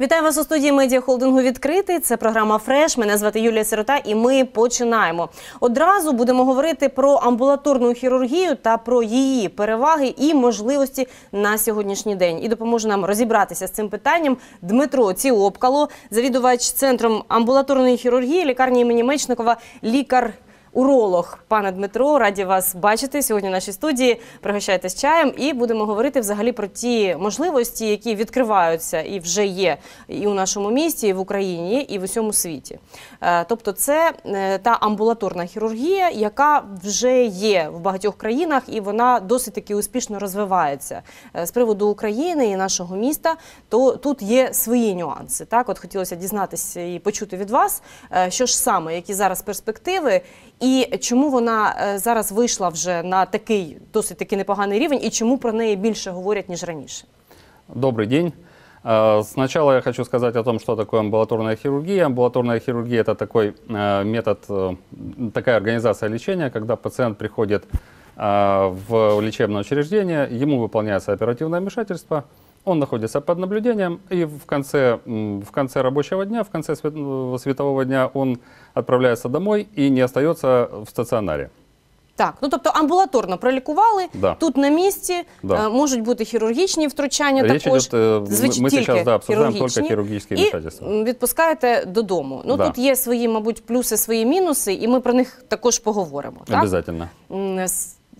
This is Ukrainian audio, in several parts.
Вітаю вас у студії медіахолдингу відкритий. Це програма Фреш. Мене звати Юлія Сирота, і ми починаємо. Одразу будемо говорити про амбулаторну хірургію та про її переваги і можливості на сьогоднішній день. І допоможе нам розібратися з цим питанням. Дмитро Ціопкало, завідувач центром амбулаторної хірургії, лікарні імені Мечникова, лікар уролог. Пане Дмитро, раді вас бачити сьогодні. в Нашій студії пригощайтесь чаєм і будемо говорити взагалі про ті можливості, які відкриваються і вже є і у нашому місті, і в Україні, і в усьому світі. Е, тобто, це е, та амбулаторна хірургія, яка вже є в багатьох країнах, і вона досить таки успішно розвивається е, з приводу України і нашого міста. То тут є свої нюанси. Так, от хотілося дізнатися і почути від вас, що ж саме, які зараз перспективи. І чому вона е, зараз вийшла вже на такий досить таки непоганий рівень, і чому про неї більше говорять ніж раніше? Добрий день. Е, сначала я хочу сказать о том, что такое амбулаторная хирургия. Амбулаторная хирургия – это такой э, метод, э, такая организация лечения, когда пациент приходит э, в лечебное учреждение, ему выполняется оперативное вмешательство – Он находится под наблюдением, и в конце, в конце рабочего дня, в конце э, светового дня он отправляется домой и не остается в стаціонарі. Так, ну тобто амбулаторно пролікували да. тут на місці, да. Е, можуть бути хірургічні втручання. Речь також идет, звич... Е, ми зараз да, обсуждаємо тільки хірургічні вмішательства. І відпускаєте додому. Ну да. тут є свої, мабуть, плюси, свої мінуси, і ми про них також поговоримо. Обязательно. Так?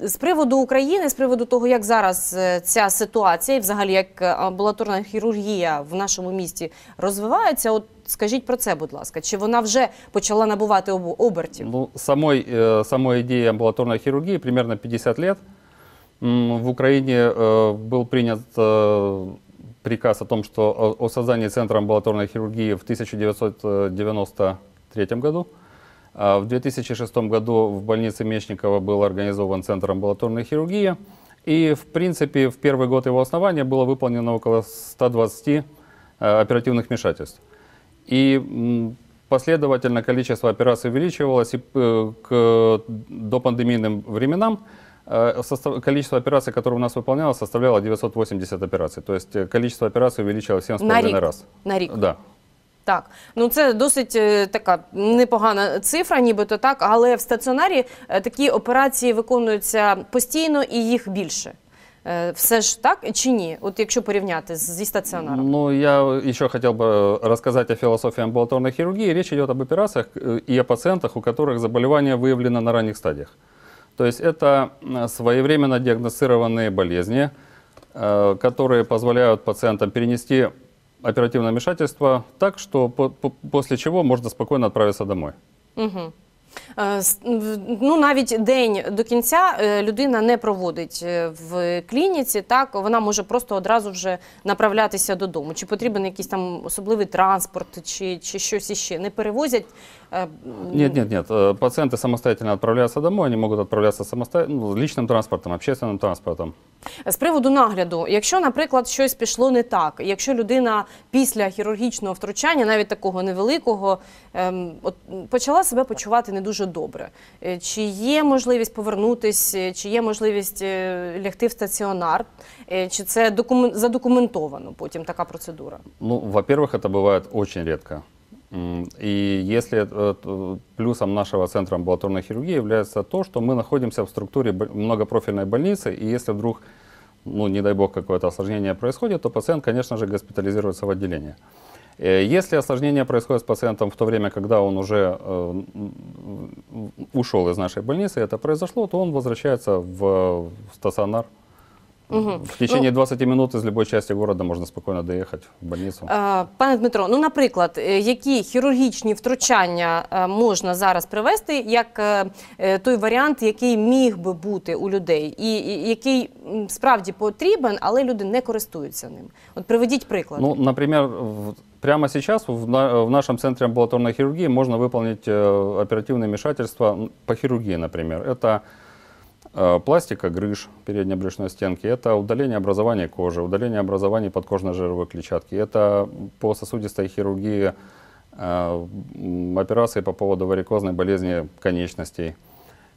З приводу України, з приводу того, як зараз е, ця ситуація, і взагалі як е, амбулаторна хірургія в нашому місті розвивається, от скажіть про це, будь ласка, чи вона вже почала набувати обертів? Ну, самой, е, самой ідеї амбулаторної хірургії примерно 50 років. В Україні був принят приказ о тому, що о создании Центра амбулаторной хирургии в 1993 році. А, в 2006 году в больнице Мечникова был организован Центр амбулаторной хирургии. И, в принципе, в первый год его основания было выполнено около 120 э, оперативных вмешательств. И последовательно количество операций увеличивалось, и э, к допандемийным временам э, количество операций, которое у нас выполнялось, составляло 980 операций. То есть количество операций увеличилось 7,5 раз. На рик? Да. Так, ну це досить е, така непогана цифра, нібито так, але в стаціонарі е, такі операції виконуються постійно і їх більше. Е, все ж так чи ні? От якщо порівняти зі стаціонаром. Ну, я ще хотів би э, розказати о філософії амбулаторної хірургії. Речь идет об операціях і э, о пацієнтах, у которых заболівання выявлено на ранніх стадіях. Тобто, це это діагностировані э, диагностированные болезни, которые позволяют пациентам перенести оперативное вмешательство так, что по по после чего можно спокойно отправиться домой. Угу. Е, ну навіть день до кінця е, людина не проводить е, в клініці. Так вона може просто одразу вже направлятися додому. Чи потрібен якийсь там особливий транспорт, чи чи щось іще не перевозять? Нет, ні, ні. Э, Пацієнти самостоятельно отправляются домой, вони можуть відправлятися самостоятельно ну, личным транспортом, общественним транспортом. З приводу нагляду, якщо, наприклад, щось пішло не так, якщо людина після хірургічного втручання, навіть такого невеликого, ем, от, почала себе почувати не дуже добре. Е, чи є можливість повернутися, е, чи є можливість е, лягти в стаціонар, чи це задокументовано потім така процедура? Ну, во-первых, это бывает очень редко. И если э, плюсом нашего центра амбулаторной хирургии является то, что мы находимся в структуре многопрофильной больницы, и если вдруг, ну не дай бог, какое-то осложнение происходит, то пациент, конечно же, госпитализируется в отделение. Э, если осложнение происходит с пациентом в то время, когда он уже э, ушел из нашей больницы, это произошло, то он возвращается в стационар Угу. В течение ну, 20 минут із любой части города можна спокійно доїхати в больницю. Пане Дмитро, ну наприклад, е, які хірургічні втручання е, можна зараз привести, як е, той варіант, який міг би бути у людей, і який справді потрібен, але люди не користуються ним. От приведіть приклад. Ну, наприклад, Прямо сейчас в, на, в нашем центре амбулаторной хирургии можно выполнить э, оперативное вмешательство по хирургии, например. Это э, пластика грыж передней брюшной стенки, это удаление образования кожи, удаление образования подкожной жировой клетчатки, это по сосудистой хирургии э, операции по поводу варикозной болезни конечностей –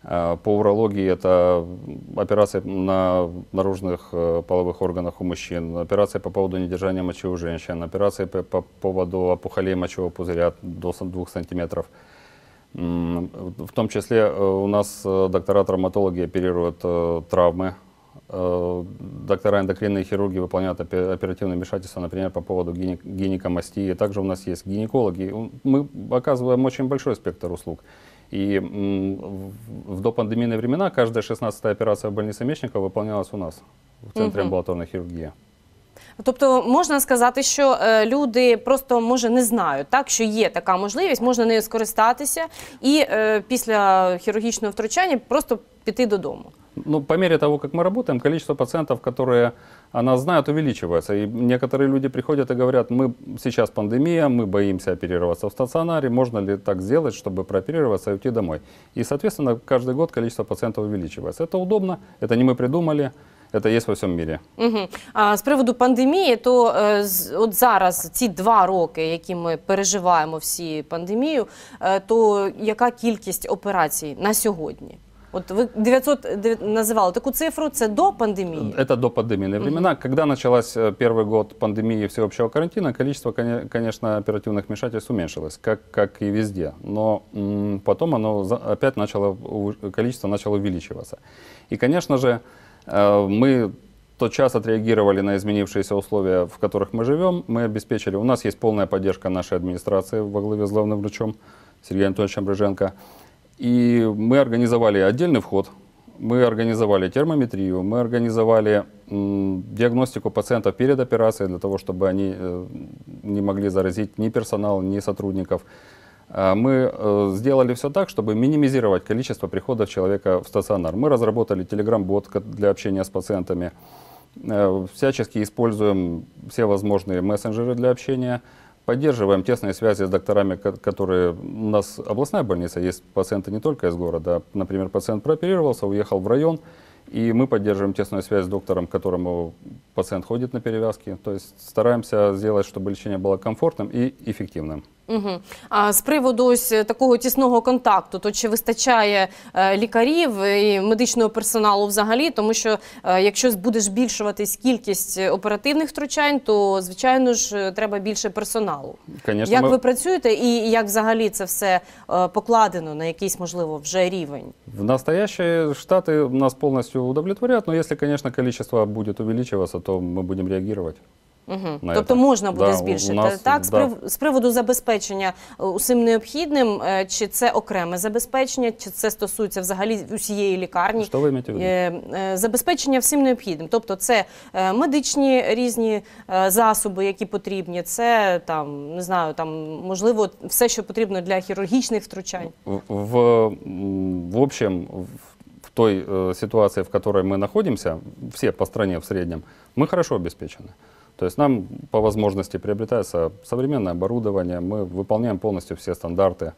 Э, по урологии это операция на наружных э, половых органах у мужчин, операция по поводу недержания мочи у женщин, операция по поводу опухолей мочевого пузыря до 2 сантиметров. В том числе э, у нас доктора-травматологи оперируют травмы, доктора эндокринные хирурги выполняют оперативное вмешательство, например, по поводу гинекомастии. Также у нас есть гинекологи. Мы оказываем очень большой спектр услуг. И в допандемийные времена каждая 16-я операция в больнице Мечникова выполнялась у нас в Центрі амбулаторної хірургії. Тобто можна сказати, що е, люди просто може не знають, так що є така можливість, можна нею скористатися і е, після хірургічного втручання просто піти додому. Ну, по мере того, ми мы работаем, количество пациентов, которые она знает, увеличивается. И некоторые люди приходят и говорят, мы сейчас пандемия, мы боимся оперироваться в стационаре, можно ли так сделать, чтобы прооперироваться и уйти домой. И, соответственно, каждый год количество пациентов увеличивается. Это удобно, это не мы придумали, Это є во всьому мірі. Угу. А э, з приводу пандемії, то е, от зараз ці два роки, які ми переживаємо всі пандемію, е, то яка кількість операцій на сьогодні? От ви 900 називали таку цифру, це до пандемии? Это до пандемийные времена. Когда начался э, первый год пандемии и всеобщего карантина, количество, конечно, оперативных вмешательств уменьшилось, как, как и везде. Но потом оно опять начало, количество начало увеличиваться. И, конечно же, э, мы тотчас отреагировали на изменившиеся условия, в которых мы живем. Мы обеспечили, у нас есть полная поддержка нашей администрации во главе с главным врачом Сергеем Анатольевичем Брыженко. И мы организовали отдельный вход, мы организовали термометрию, мы организовали диагностику пациентов перед операцией, для того, чтобы они э, не могли заразить ни персонал, ни сотрудников. А мы э, сделали все так, чтобы минимизировать количество приходов человека в стационар. Мы разработали телеграм-бот для общения с пациентами, э, всячески используем все возможные мессенджеры для общения – Поддерживаем тесные связи с докторами, которые... У нас областная больница, есть пациенты не только из города. Например, пациент прооперировался, уехал в район, и мы поддерживаем тесную связь с доктором, к которому пациент ходит на перевязки. То есть стараемся сделать, чтобы лечение было комфортным и эффективным. Угу. А з приводу ось е, такого тісного контакту, то чи вистачає е, лікарів і медичного персоналу взагалі? Тому що е, якщо буде збільшуватись кількість оперативних втручань, то звичайно ж треба більше персоналу. Конечно, як ми... ви працюєте, і як взагалі це все покладено на якийсь можливо вже рівень? В настоящие штати нас повністю удовлетворяють, але якщо, звісно, кількість буде увеличуватися, то ми будемо реагувати. Угу. тобто етап. можна буде да, збільшити нас, так з да. з приводу забезпечення е, усім необхідним, е, чи це окреме забезпечення, чи це стосується взагалі усієї лікарні Що ви маєте е, забезпечення всім необхідним, тобто це медичні різні засоби, які потрібні, це там не знаю, там можливо все, що потрібно для хірургічних втручань в, в, в общем в. той ситуації, в якій ми знаходимося, все по стране в середньому, ми хорошо обезпечені. То есть нам по возможности приобретается современное оборудование, мы выполняем полностью все стандарты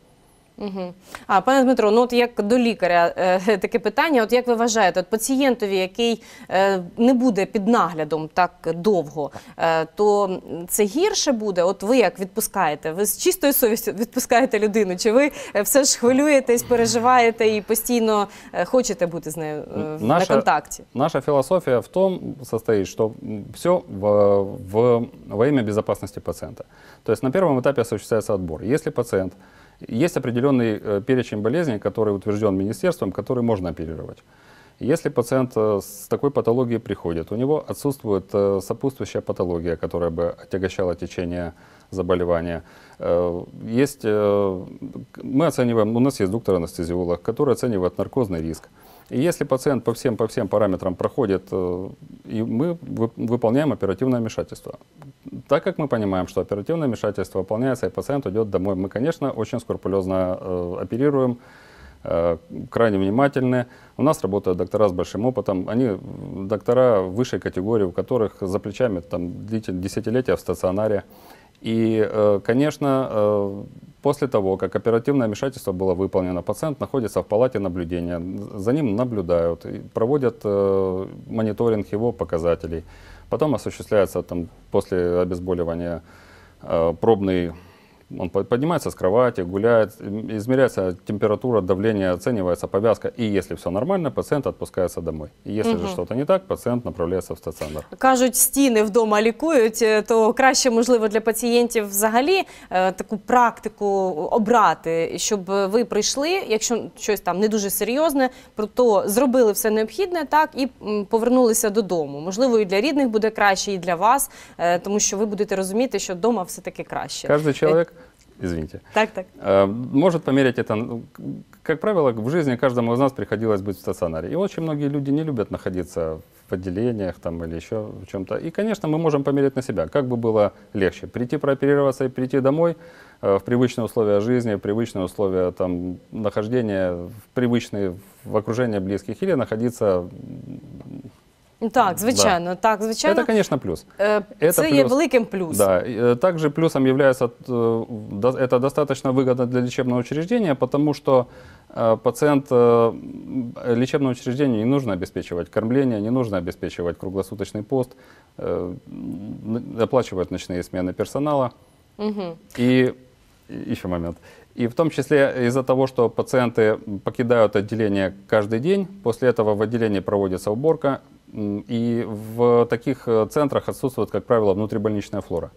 Угу. А пане Дмитро, ну от як до лікаря е, таке питання. От як ви вважаєте, от пацієнтові, який е, не буде під наглядом так довго, е, то це гірше буде? От ви як відпускаєте? Ви з чистою совістю відпускаєте людину? Чи ви е, все ж хвилюєтесь, переживаєте і постійно е, хочете бути з нею е, наша, на контакті? Наша філософія в тому состоїть, що все в, в во ім'я безпечності пацієнта. Тобто на першому етапі осуществляється відбор. Якщо пацієнт Есть определенный э, перечень болезней, который утвержден министерством, который можно оперировать. Если пациент э, с такой патологией приходит, у него отсутствует э, сопутствующая патология, которая бы отягощала течение заболевания. Есть, мы оцениваем, у нас есть доктор-анестезиолог, который оценивает наркозный риск. И если пациент по всем, по всем параметрам проходит, э, и мы выполняем оперативное вмешательство. Так как мы понимаем, что оперативное вмешательство выполняется, и пациент уйдет домой, мы, конечно, очень скрупулезно э, оперируем, э, крайне внимательны. У нас работают доктора с большим опытом. Они доктора высшей категории, у которых за плечами там, десятилетия в стационаре. И, э, конечно, После того, как оперативное вмешательство было выполнено, пациент находится в палате наблюдения, за ним наблюдают, проводят э, мониторинг его показателей. Потом осуществляется там, после обезболивания э, пробный Он поднимается с кровати, гуляет, измеряется температура, давление, оценивается повязка. И если все нормально, пациент отпускается домой. И если угу. же что-то не так, пациент направляется в стаціонар. Кажуть, стіни вдома лікують, е, то краще, можливо, для пацієнтів взагалі е, таку практику обрати, щоб ви прийшли, якщо щось там не дуже серйозне, то зробили все необхідне, так і повернулися додому. Можливо, і для рідних буде краще, і для вас, е, тому що ви будете розуміти, що вдома все таки краще. Кожен чоловік извините. Так, так. Э, может померить это, ну, как правило, в жизни каждому из нас приходилось быть в стационаре. И очень многие люди не любят находиться в отделениях там, или еще в чем-то. И, конечно, мы можем померить на себя, как бы было легче. Прийти прооперироваться и прийти домой э, в привычные условия жизни, в привычные условия там, нахождения, в привычные в окружении близких, или находиться ну, так, звичайно, да. так, звичайно. Це, звісно, плюс. Э, це Это є плюс. великим плюсом. Да. Э, также плюсом является, э, это достаточно выгодно для лечебного учреждения, потому что пациент лечебному учреждению не нужно обеспечивать кормление, не нужно обеспечивать круглосуточный пост, оплачивают ночные смены персонала. Угу. И еще момент. И в том числе из-за того, что пациенты покидают отделение каждый день, после этого в отделении проводится уборка, И в таких э, центрах отсутствует, как правило, внутрибольничная флора,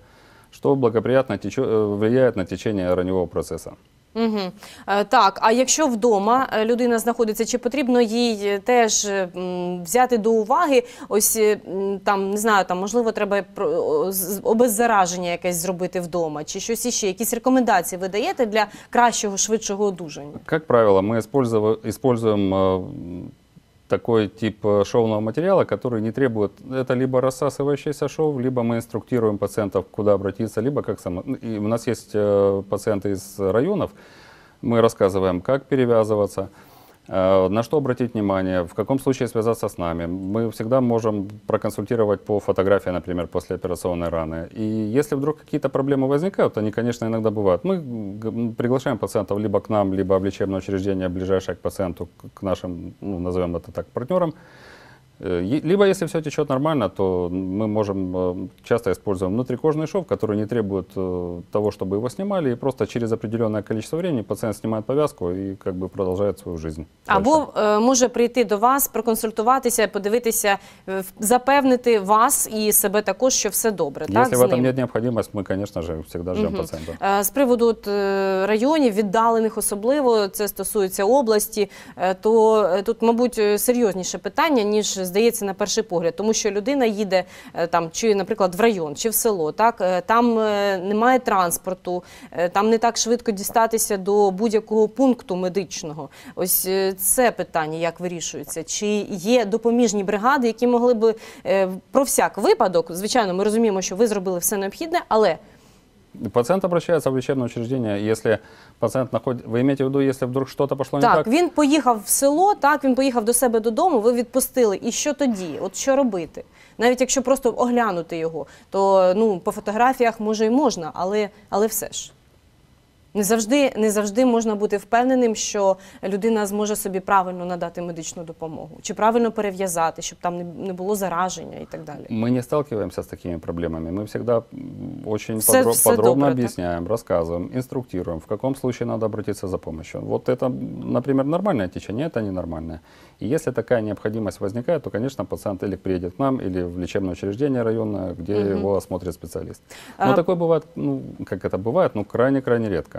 что благоприятно тече... Э, влияет на течение ранневого процесса. Угу. Так, а якщо вдома е, людина знаходиться, чи потрібно їй е, теж е, взяти до уваги, ось там не знаю, там можливо треба обеззараження якесь зробити вдома, чи щось іще, якісь рекомендації ви даєте для кращого, швидшого одужання? Як правило, ми використовуємо такой тип э, шовного материала, который не требует, это либо рассасывающийся шов, либо мы инструктируем пациентов, куда обратиться, либо как само... Ну, и у нас есть э, пациенты из районов, мы рассказываем, как перевязываться, Э, на что обратить внимание, в каком случае связаться с нами. Мы всегда можем проконсультировать по фотографии, например, после операционной раны. И если вдруг какие-то проблемы возникают, они, конечно, иногда бывают, мы приглашаем пациентов либо к нам, либо в лечебное учреждение, ближайшее к пациенту, к нашим, ну, назовем это так, партнерам, Э, е, либо, если все течет нормально, то мы можем э, часто используем внутрикожный шов, который не требует э, того, чтобы его снимали, и просто через определенное количество времени пациент снимает повязку и как бы продолжает свою жизнь. Або е, може прийти до вас, проконсультуватися, подивитися, е, запевнити вас і себе також, що все добре. так, Если в з этом нет необходимости, мы, конечно же, всегда ждем Мгм. пациента. Е, З приводу от, е, районів, віддалених особливо, це стосується області, е, то е, тут, мабуть, е, серйозніше питання, ніж здається на перший погляд, тому що людина їде е, там, чи, наприклад, в район чи в село, так е, там е, немає транспорту, там не так швидко дістатися до будь-якого пункту медичного. Ось це питання як вирішується, чи є допоміжні бригади, які могли би про всяк випадок, звичайно, ми розуміємо, що ви зробили все необхідне, але Пацієнт обращається в лечебное учреждение, если пацієнт находит... Вы имеете в виду, если вдруг что-то пошло не так? Так, він поїхав в село, так, він поїхав до себе додому, ви відпустили. І що тоді? От що робити? Навіть якщо просто оглянути його, то ну, по фотографіях може і можна, але, але все ж. Не завжди не завжди можна бути впевненим, що людина зможе собі правильно надати медичну допомогу чи правильно перев'язати, щоб там не було зараження і так далі. Ми не сталкиваємося з такими проблемами. Ми завжди очень все, подро подробно объясняем, розказуємо, інструктуємо, в якому случае надо обратиться за помощью. Вот это, например, нормальное течение, это ненормальное. И если такая необходимость возникает, то, конечно, пацієнт или приедет к нам, или в лечебное учреждение районное, где угу. его осмотрит специалист. Но а... такое бывает, ну, как это бывает, ну, крайне-крайне редко.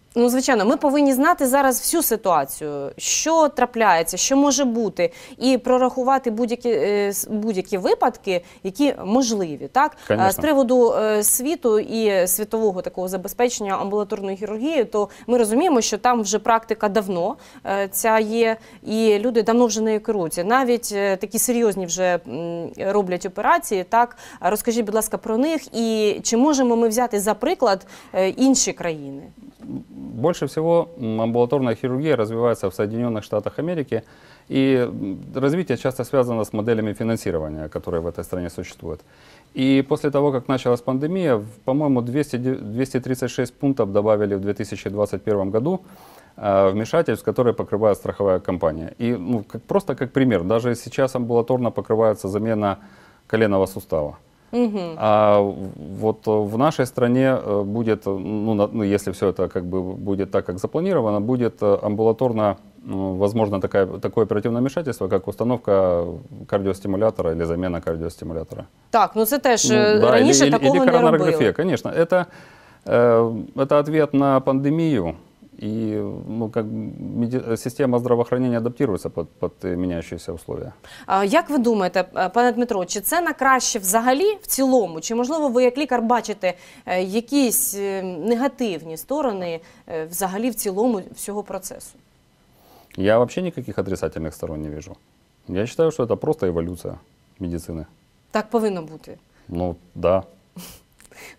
Ну, звичайно, ми повинні знати зараз всю ситуацію, що трапляється, що може бути, і прорахувати будь-які е, будь-які випадки, які можливі, так Конечно. Е, з приводу е, світу і світового такого забезпечення амбулаторної хірургії, то ми розуміємо, що там вже практика давно ця є, і люди давно вже нею керуються. Навіть такі серйозні вже роблять операції. Так розкажіть, будь ласка, про них і чи можемо ми взяти за приклад інші країни? Больше всего амбулаторная хирургия развивается в Соединенных Штатах Америки, и развитие часто связано с моделями финансирования, которые в этой стране существуют. И после того, как началась пандемия, по-моему, 236 пунктов добавили в 2021 году а, вмешательств, которые покрывает страховая компания. И ну, как, просто как пример, даже сейчас амбулаторно покрывается замена коленного сустава. Угу. А вот э, в нашей стране э, будет, э, ну, ну, если все это как бы будет так, как запланировано, будет амбулаторно, ну, возможно, такая, такое оперативное вмешательство, как установка кардиостимулятора или замена кардиостимулятора. Так, ну это теж ну, да, или, такого или, или не робили. Конечно, это, это ответ на пандемию и ну, как, система здравоохранения адаптирується під, під міняючіся условия. Як ви думаєте, е, пане Дмитро, чи це на краще взагалі в цілому? Чи можливо ви як лікар бачите е, якісь е, негативні сторони взагалі в цілому всього процесу? Я вообще никаких отрицательных сторон не вижу. Я считаю, что это просто эволюция медицины. Так повинно бути. Ну, да.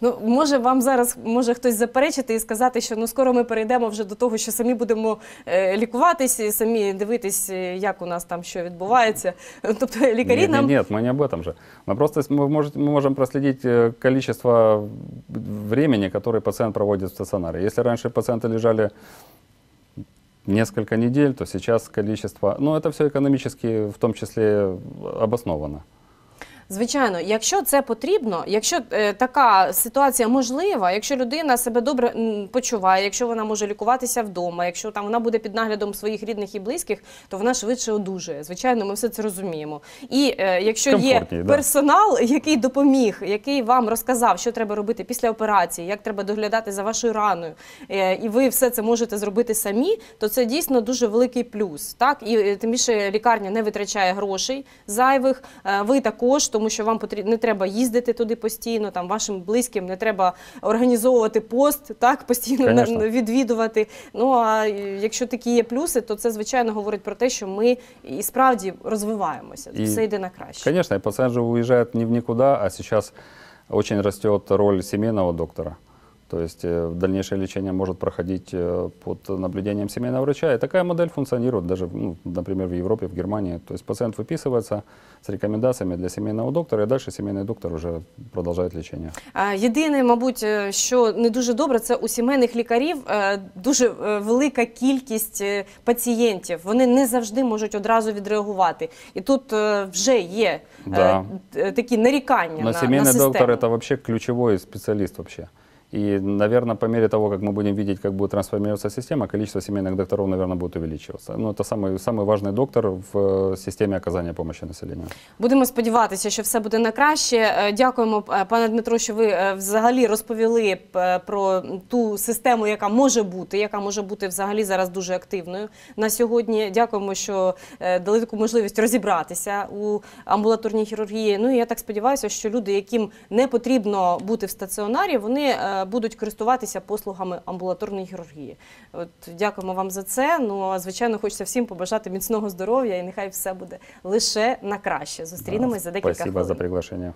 Ну може вам зараз може хтось заперечити і сказати, що ну скоро ми перейдемо вже до того, що самі будемо е, лікуватися, і е, самі дивитись, е, як у нас там що відбувається. Тобто лікарі нет, нам ні, ні, ми не об этом же. Ми просто ми можемо ми можемо прослідити кількість времени, яке пацієнт проводить в стаціонарі. Якщо раніше пацієнти лежали несколько недель, то сейчас количество, ну это все экономически в том числе обосновано. Звичайно, якщо це потрібно, якщо е, така ситуація можлива, якщо людина себе добре м, почуває, якщо вона може лікуватися вдома, якщо там вона буде під наглядом своїх рідних і близьких, то вона швидше одужує. Звичайно, ми все це розуміємо. І е, якщо є Комфортні, да. персонал, який допоміг, який вам розказав, що треба робити після операції, як треба доглядати за вашою раною, е, і ви все це можете зробити самі, то це дійсно дуже великий плюс. Так і е, тим більше лікарня не витрачає грошей зайвих. е, ви також тому тому що вам потрібно не треба їздити туди постійно. Там вашим близьким не треба організовувати пост, так постійно Конечно. відвідувати. Ну а якщо такі є плюси, то це звичайно говорить про те, що ми і справді розвиваємося. І, все йде на краще. Звісно, і пацієнт же уїжджає не в нікуди, а зараз дуже росте роль сімейного доктора. То есть э, дальнейшее лечение может проходить э, под наблюдением семейного врача. И такая модель функционирует даже, ну, например, в Европе, в Германии. То есть пациент выписывается с рекомендаціями для сімейного доктора, і далі сімейний доктор вже продовжує лікування. Єдине, мабуть, е, що не дуже добре, це у сімейних лікарів е, дуже е, велика кількість пацієнтів. Вони не завжди можуть одразу відреагувати. І тут вже є да. такі нарікання. на, на систему. сімейний доктор це вообще ключовий спеціаліст. Вообще. И, наверное, по мере того, как мы будем видеть, как будет трансформироваться система, количество семейных докторов, наверное, будет увеличиваться. Ну, это самый, самый важный доктор в э, системі оказання помощи населенню. Будемо сподіватися, що все буде на краще. Е, дякуємо, е, пане Дмитро, що ви е, взагалі розповіли про ту систему, яка може бути, яка може бути взагалі зараз дуже активною на сьогодні. Дякуємо, що дали таку можливість розібратися у амбулаторній хірургії. Ну і я так сподіваюся, що люди, яким не потрібно бути в стаціонарі, вони будуть користуватися послугами амбулаторної хірургії. От Дякуємо вам за це. Ну а звичайно, хочеться всім побажати міцного здоров'я і нехай все буде лише на краще. Зустрінемось да, за декілька хвилин. Дякую за приглашення.